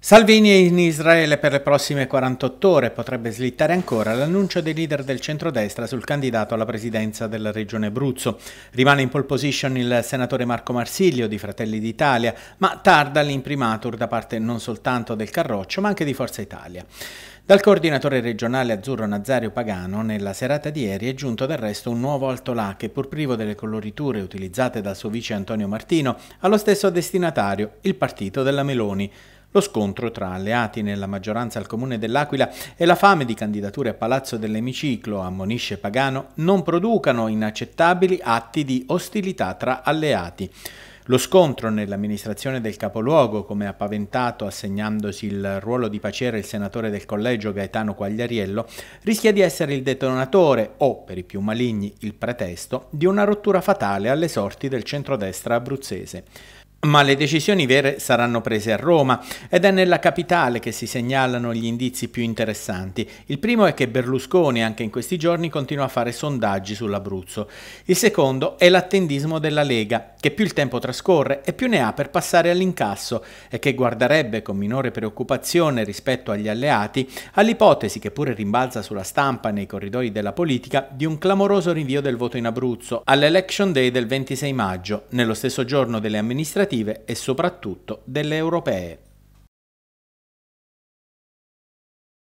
Salvini è in Israele per le prossime 48 ore, potrebbe slittare ancora l'annuncio dei leader del centrodestra sul candidato alla presidenza della regione Abruzzo. Rimane in pole position il senatore Marco Marsiglio di Fratelli d'Italia, ma tarda l'imprimatur da parte non soltanto del Carroccio ma anche di Forza Italia. Dal coordinatore regionale azzurro Nazario Pagano, nella serata di ieri è giunto del resto un nuovo alto là che, pur privo delle coloriture utilizzate dal suo vice Antonio Martino, ha lo stesso destinatario, il partito della Meloni. Lo scontro tra alleati nella maggioranza al comune dell'Aquila e la fame di candidature a Palazzo dell'Emiciclo, ammonisce Pagano, non producano inaccettabili atti di ostilità tra alleati. Lo scontro nell'amministrazione del capoluogo, come ha paventato assegnandosi il ruolo di pacere il senatore del collegio Gaetano Quagliariello, rischia di essere il detonatore o, per i più maligni, il pretesto di una rottura fatale alle sorti del centrodestra abruzzese. Ma le decisioni vere saranno prese a Roma ed è nella capitale che si segnalano gli indizi più interessanti. Il primo è che Berlusconi anche in questi giorni continua a fare sondaggi sull'Abruzzo. Il secondo è l'attendismo della Lega che più il tempo trascorre e più ne ha per passare all'incasso e che guarderebbe con minore preoccupazione rispetto agli alleati all'ipotesi che pure rimbalza sulla stampa nei corridoi della politica di un clamoroso rinvio del voto in Abruzzo all'election day del 26 maggio, nello stesso giorno delle amministrative e soprattutto delle europee.